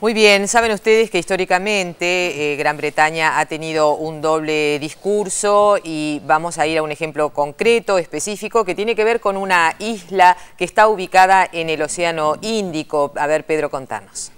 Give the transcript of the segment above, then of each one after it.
Muy bien, saben ustedes que históricamente eh, Gran Bretaña ha tenido un doble discurso y vamos a ir a un ejemplo concreto, específico, que tiene que ver con una isla que está ubicada en el Océano Índico. A ver, Pedro, contanos.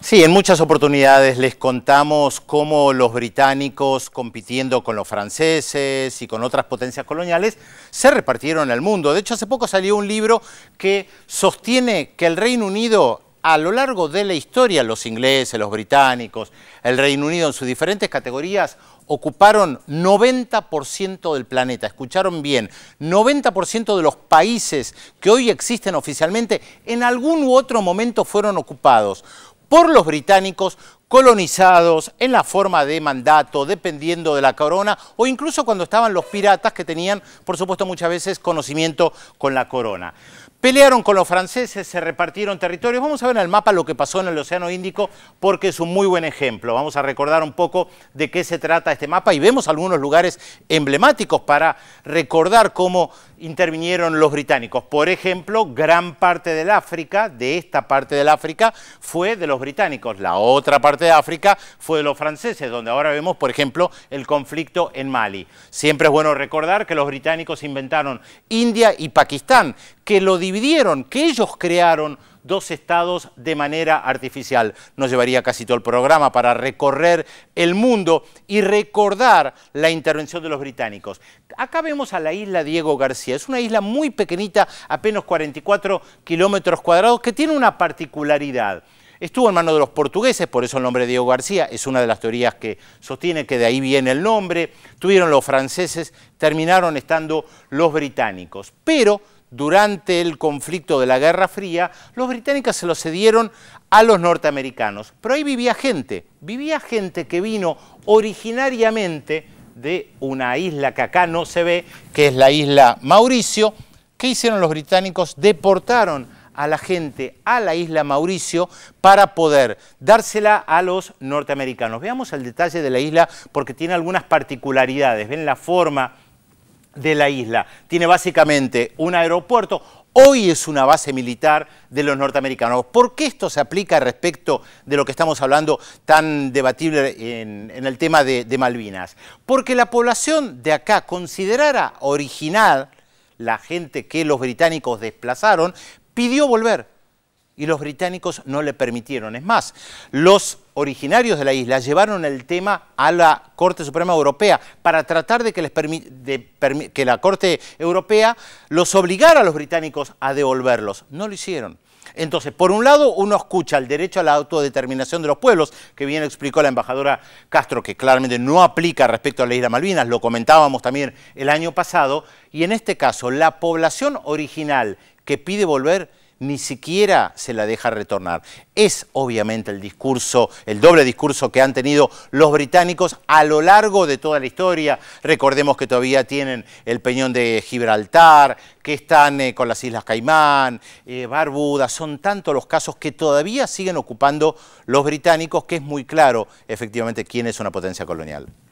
Sí, en muchas oportunidades les contamos cómo los británicos, compitiendo con los franceses y con otras potencias coloniales, se repartieron el mundo. De hecho, hace poco salió un libro que sostiene que el Reino Unido a lo largo de la historia los ingleses, los británicos, el Reino Unido en sus diferentes categorías ocuparon 90% del planeta, escucharon bien, 90% de los países que hoy existen oficialmente en algún u otro momento fueron ocupados por los británicos colonizados en la forma de mandato, dependiendo de la corona, o incluso cuando estaban los piratas que tenían, por supuesto, muchas veces conocimiento con la corona. Pelearon con los franceses, se repartieron territorios. Vamos a ver en el mapa lo que pasó en el Océano Índico porque es un muy buen ejemplo. Vamos a recordar un poco de qué se trata este mapa y vemos algunos lugares emblemáticos para recordar cómo intervinieron los británicos. Por ejemplo, gran parte del África, de esta parte del África, fue de los británicos. La otra parte de África fue de los franceses, donde ahora vemos, por ejemplo, el conflicto en Mali. Siempre es bueno recordar que los británicos inventaron India y Pakistán, que lo dividieron, que ellos crearon dos estados de manera artificial. Nos llevaría casi todo el programa para recorrer el mundo y recordar la intervención de los británicos. Acá vemos a la isla Diego García. Es una isla muy pequeñita, apenas 44 kilómetros cuadrados, que tiene una particularidad. Estuvo en manos de los portugueses, por eso el nombre de Diego García es una de las teorías que sostiene que de ahí viene el nombre. Tuvieron los franceses, terminaron estando los británicos. Pero durante el conflicto de la Guerra Fría, los británicos se lo cedieron a los norteamericanos. Pero ahí vivía gente, vivía gente que vino originariamente de una isla que acá no se ve, que es la isla Mauricio. ¿Qué hicieron los británicos? Deportaron a la gente a la isla Mauricio para poder dársela a los norteamericanos. Veamos el detalle de la isla porque tiene algunas particularidades. Ven la forma de la isla. Tiene básicamente un aeropuerto, hoy es una base militar de los norteamericanos. ¿Por qué esto se aplica respecto de lo que estamos hablando tan debatible en, el tema de, de, Malvinas? Porque la población de acá considerara original la gente que los británicos desplazaron, pidió volver y los británicos no le permitieron. Es más, los originarios de la isla llevaron el tema a la Corte Suprema Europea para tratar de que, les de que la Corte Europea los obligara a los británicos a devolverlos. No lo hicieron. Entonces, por un lado, uno escucha el derecho a la autodeterminación de los pueblos, que bien explicó la embajadora Castro, que claramente no aplica respecto a la isla Malvinas, lo comentábamos también el año pasado, y en este caso, la población original que pide volver ni siquiera se la deja retornar. Es obviamente el discurso, el doble discurso que han tenido los británicos a lo largo de toda la historia. Recordemos que todavía tienen el peñón de Gibraltar, que están eh, con las Islas Caimán, eh, Barbuda, son tantos los casos que todavía siguen ocupando los británicos, que es muy claro efectivamente quién es una potencia colonial.